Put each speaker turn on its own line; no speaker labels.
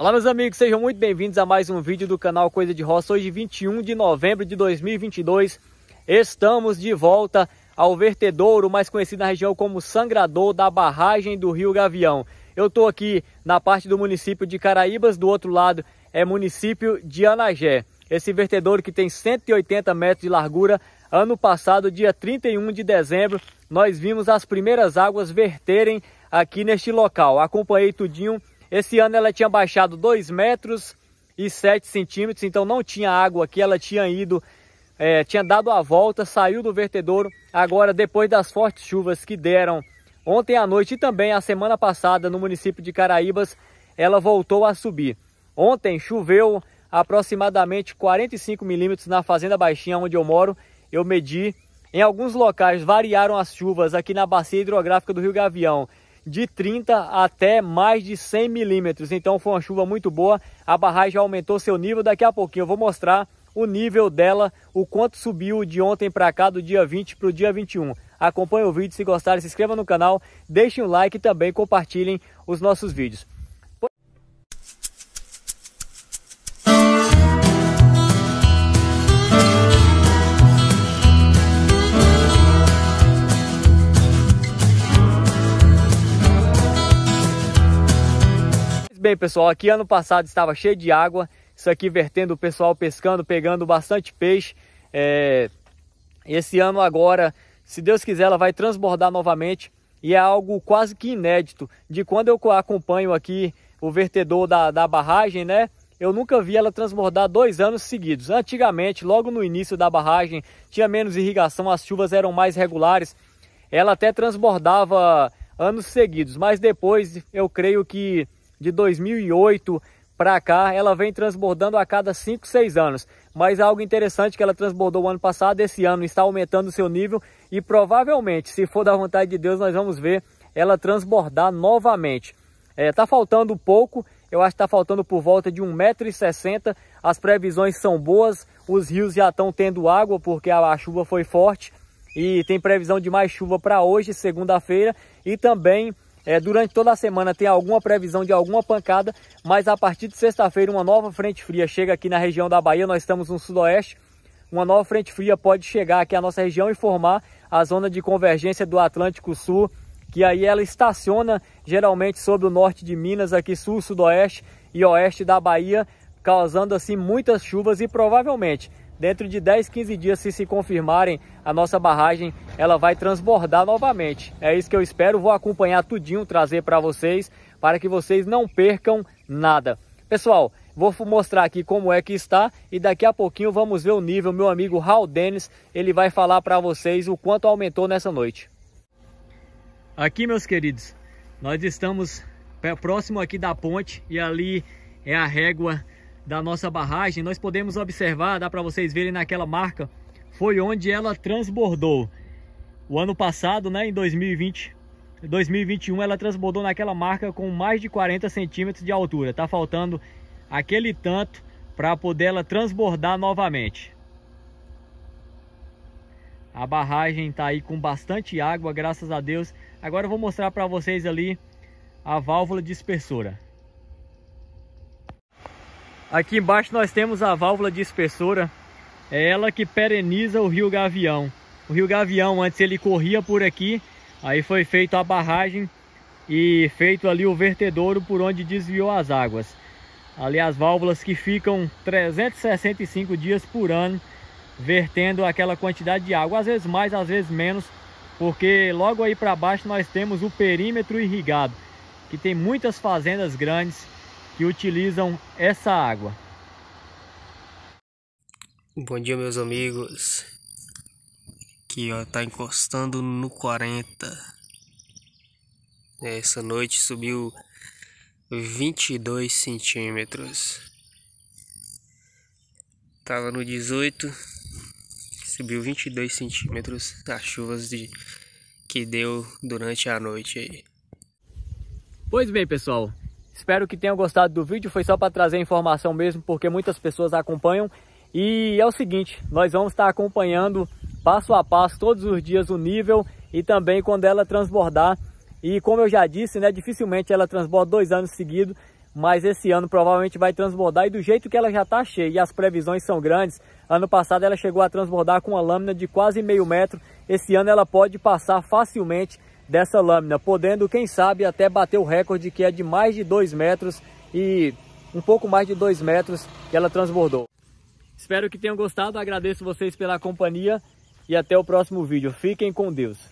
Olá meus amigos, sejam muito bem-vindos a mais um vídeo do canal Coisa de Roça. Hoje 21 de novembro de 2022, estamos de volta ao vertedouro, mais conhecido na região como sangrador da barragem do Rio Gavião. Eu estou aqui na parte do município de Caraíbas, do outro lado é município de Anagé. Esse vertedouro que tem 180 metros de largura, ano passado, dia 31 de dezembro, nós vimos as primeiras águas verterem aqui neste local. Acompanhei tudinho esse ano ela tinha baixado 2 metros e 7 centímetros, então não tinha água aqui, ela tinha ido, é, tinha dado a volta, saiu do vertedouro. Agora, depois das fortes chuvas que deram ontem à noite e também a semana passada no município de Caraíbas, ela voltou a subir. Ontem choveu aproximadamente 45 milímetros na Fazenda Baixinha, onde eu moro. Eu medi. Em alguns locais variaram as chuvas aqui na bacia hidrográfica do Rio Gavião de 30 até mais de 100 milímetros. Então foi uma chuva muito boa, a barragem aumentou seu nível. Daqui a pouquinho eu vou mostrar o nível dela, o quanto subiu de ontem para cá, do dia 20 para o dia 21. Acompanhe o vídeo, se gostar, se inscreva no canal, deixem um like e também compartilhem os nossos vídeos. Muito bem, pessoal. Aqui ano passado estava cheio de água. Isso aqui vertendo o pessoal pescando, pegando bastante peixe. É... Esse ano agora, se Deus quiser, ela vai transbordar novamente. E é algo quase que inédito. De quando eu acompanho aqui o vertedor da, da barragem, né? eu nunca vi ela transbordar dois anos seguidos. Antigamente, logo no início da barragem, tinha menos irrigação, as chuvas eram mais regulares. Ela até transbordava anos seguidos, mas depois eu creio que de 2008 para cá, ela vem transbordando a cada 5, 6 anos. Mas algo interessante que ela transbordou o ano passado, esse ano está aumentando o seu nível e provavelmente, se for da vontade de Deus, nós vamos ver ela transbordar novamente. Está é, tá faltando pouco, eu acho que está faltando por volta de 1,60m. As previsões são boas, os rios já estão tendo água porque a, a chuva foi forte e tem previsão de mais chuva para hoje, segunda-feira, e também é, durante toda a semana tem alguma previsão de alguma pancada, mas a partir de sexta-feira uma nova frente fria chega aqui na região da Bahia. Nós estamos no sudoeste. Uma nova frente fria pode chegar aqui à nossa região e formar a zona de convergência do Atlântico Sul, que aí ela estaciona geralmente sobre o norte de Minas, aqui sul, sudoeste e oeste da Bahia, causando assim muitas chuvas e provavelmente Dentro de 10, 15 dias, se se confirmarem, a nossa barragem ela vai transbordar novamente. É isso que eu espero, vou acompanhar tudinho, trazer para vocês, para que vocês não percam nada. Pessoal, vou mostrar aqui como é que está e daqui a pouquinho vamos ver o nível. Meu amigo Raul Denis, ele vai falar para vocês o quanto aumentou nessa noite. Aqui, meus queridos, nós estamos é, próximo aqui da ponte e ali é a régua da nossa barragem, nós podemos observar, dá para vocês verem naquela marca, foi onde ela transbordou. O ano passado, né, em 2020, 2021, ela transbordou naquela marca com mais de 40 centímetros de altura. está faltando aquele tanto para poder ela transbordar novamente. A barragem está aí com bastante água, graças a Deus. Agora eu vou mostrar para vocês ali a válvula dispersora. Aqui embaixo nós temos a válvula de espessura, é ela que pereniza o rio Gavião. O rio Gavião antes ele corria por aqui, aí foi feita a barragem e feito ali o vertedouro por onde desviou as águas. Ali as válvulas que ficam 365 dias por ano vertendo aquela quantidade de água, às vezes mais, às vezes menos, porque logo aí para baixo nós temos o perímetro irrigado, que tem muitas fazendas grandes que utilizam essa água. Bom dia, meus amigos. Aqui, ó, tá encostando no 40. Essa noite subiu 22 centímetros. Tava no 18, subiu 22 centímetros as chuvas de, que deu durante a noite aí. Pois bem, pessoal, Espero que tenham gostado do vídeo, foi só para trazer informação mesmo, porque muitas pessoas acompanham. E é o seguinte, nós vamos estar acompanhando passo a passo, todos os dias, o nível e também quando ela transbordar. E como eu já disse, né, dificilmente ela transborda dois anos seguidos, mas esse ano provavelmente vai transbordar e do jeito que ela já está cheia e as previsões são grandes. Ano passado ela chegou a transbordar com uma lâmina de quase meio metro, esse ano ela pode passar facilmente dessa lâmina, podendo, quem sabe, até bater o recorde que é de mais de 2 metros e um pouco mais de 2 metros que ela transbordou. Espero que tenham gostado, agradeço vocês pela companhia e até o próximo vídeo. Fiquem com Deus.